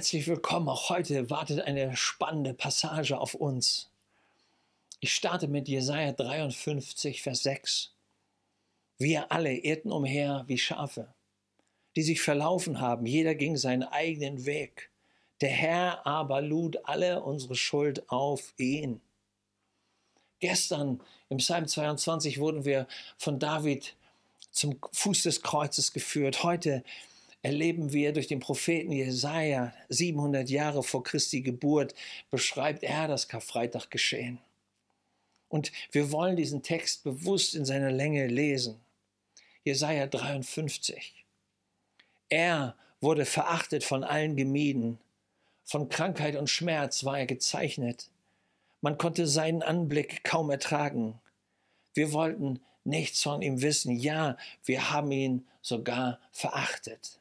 Herzlich willkommen. Auch heute wartet eine spannende Passage auf uns. Ich starte mit Jesaja 53, Vers 6. Wir alle irrten umher wie Schafe, die sich verlaufen haben. Jeder ging seinen eigenen Weg. Der Herr aber lud alle unsere Schuld auf ihn. Gestern im Psalm 22 wurden wir von David zum Fuß des Kreuzes geführt. Heute erleben wir durch den Propheten Jesaja 700 Jahre vor Christi Geburt, beschreibt er das Karfreitag geschehen. Und wir wollen diesen Text bewusst in seiner Länge lesen. Jesaja 53. Er wurde verachtet, von allen gemieden. Von Krankheit und Schmerz war er gezeichnet. Man konnte seinen Anblick kaum ertragen. Wir wollten nichts von ihm wissen. Ja, wir haben ihn sogar verachtet.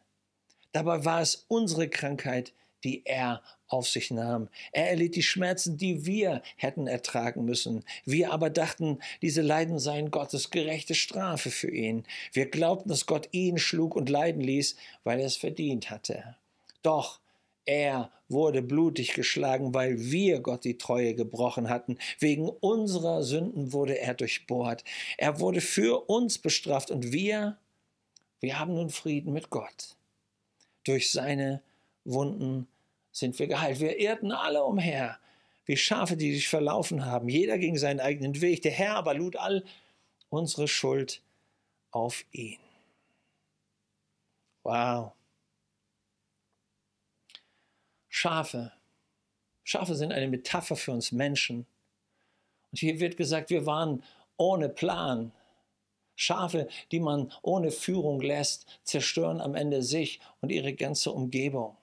Dabei war es unsere Krankheit, die er auf sich nahm. Er erlitt die Schmerzen, die wir hätten ertragen müssen. Wir aber dachten, diese Leiden seien Gottes gerechte Strafe für ihn. Wir glaubten, dass Gott ihn schlug und leiden ließ, weil er es verdient hatte. Doch er wurde blutig geschlagen, weil wir Gott die Treue gebrochen hatten. Wegen unserer Sünden wurde er durchbohrt. Er wurde für uns bestraft und wir, wir haben nun Frieden mit Gott. Durch seine Wunden sind wir geheilt. Wir irrten alle umher, wie Schafe, die sich verlaufen haben. Jeder ging seinen eigenen Weg. Der Herr aber lud all unsere Schuld auf ihn. Wow. Schafe. Schafe sind eine Metapher für uns Menschen. Und hier wird gesagt, wir waren ohne Plan, Schafe, die man ohne Führung lässt, zerstören am Ende sich und ihre ganze Umgebung.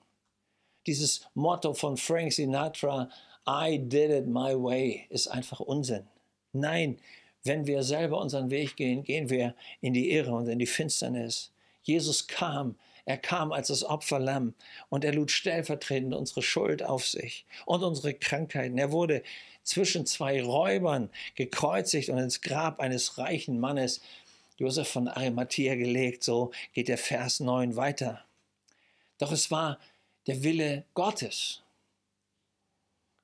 Dieses Motto von Frank Sinatra, I did it my way, ist einfach Unsinn. Nein, wenn wir selber unseren Weg gehen, gehen wir in die Irre und in die Finsternis. Jesus kam, er kam als das Opferlamm und er lud stellvertretend unsere Schuld auf sich und unsere Krankheiten. Er wurde zwischen zwei Räubern gekreuzigt und ins Grab eines reichen Mannes, Josef von Arimathea, gelegt. So geht der Vers 9 weiter. Doch es war der Wille Gottes.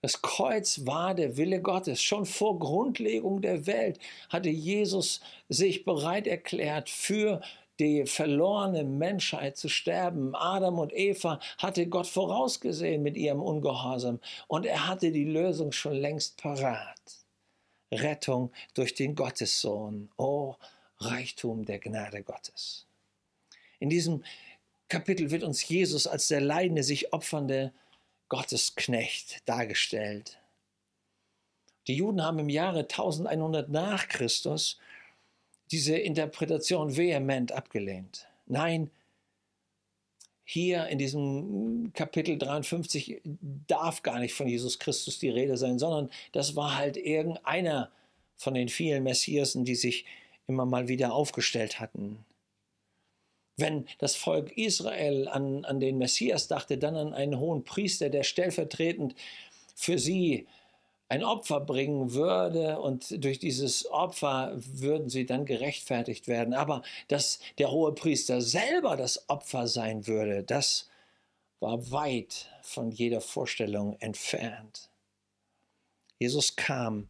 Das Kreuz war der Wille Gottes. Schon vor Grundlegung der Welt hatte Jesus sich bereit erklärt für die die verlorene Menschheit zu sterben. Adam und Eva hatte Gott vorausgesehen mit ihrem Ungehorsam und er hatte die Lösung schon längst parat. Rettung durch den Gottessohn. Oh, Reichtum der Gnade Gottes. In diesem Kapitel wird uns Jesus als der leidende, sich opfernde Gottesknecht dargestellt. Die Juden haben im Jahre 1100 nach Christus diese Interpretation vehement abgelehnt. Nein, hier in diesem Kapitel 53 darf gar nicht von Jesus Christus die Rede sein, sondern das war halt irgendeiner von den vielen Messiasen, die sich immer mal wieder aufgestellt hatten. Wenn das Volk Israel an, an den Messias dachte, dann an einen hohen Priester, der stellvertretend für sie ein Opfer bringen würde und durch dieses Opfer würden sie dann gerechtfertigt werden. Aber dass der hohe Priester selber das Opfer sein würde, das war weit von jeder Vorstellung entfernt. Jesus kam,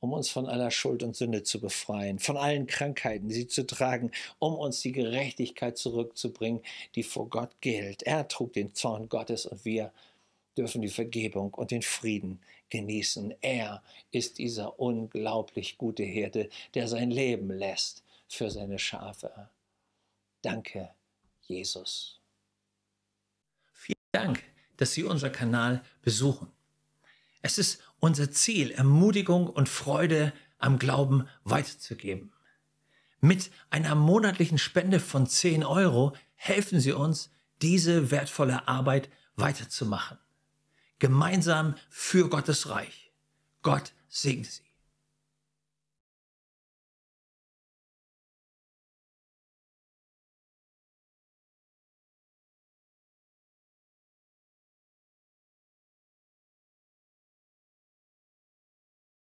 um uns von aller Schuld und Sünde zu befreien, von allen Krankheiten, sie zu tragen, um uns die Gerechtigkeit zurückzubringen, die vor Gott gilt. Er trug den Zorn Gottes und wir dürfen die Vergebung und den Frieden genießen. Er ist dieser unglaublich gute Hirte, der sein Leben lässt für seine Schafe. Danke, Jesus. Vielen Dank, dass Sie unseren Kanal besuchen. Es ist unser Ziel, Ermutigung und Freude am Glauben weiterzugeben. Mit einer monatlichen Spende von 10 Euro helfen Sie uns, diese wertvolle Arbeit weiterzumachen gemeinsam für Gottes Reich. Gott segne Sie.